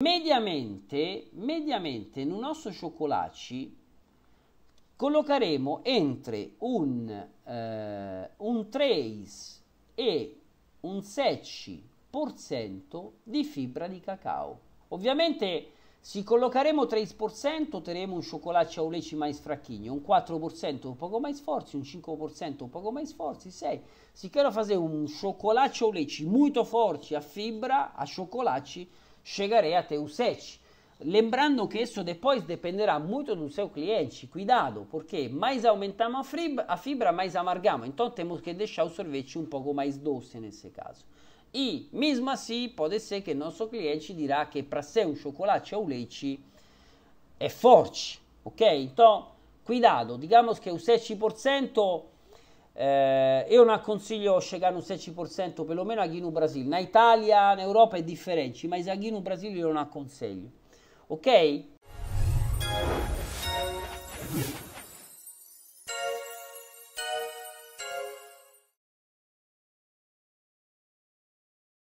Mediamente, mediamente in un osso cioccolacci collocheremo entre un, eh, un 3 e un 16% di fibra di cacao. Ovviamente se collocheremo 3%, otterremo un cioccolaccio auleci mais fracchigno, un 4% un poco mais forzi, un 5% un poco mais forzi, 6. Si quero fazer un cioccolaccio auleci molto forte a fibra, a cioccolacci, chegarei até o 7. Lembrando que isso depois dependerá muito do seu cliente, cuidado, porque mais aumentamos a fibra, a fibra mais amargamos, então temos que deixar o sorvete um pouco mais doce nesse caso. E mesmo assim, pode ser que nosso cliente dirá que para ser um chocolate ou leite é forte, ok? Então, cuidado, digamos que o 7% Eh, non consiglio aconselho chegar no 7% pelo menos aqui no Brasil. In Itália, na Europa è differente, ma aqui no Brasil eu não consiglio. Ok?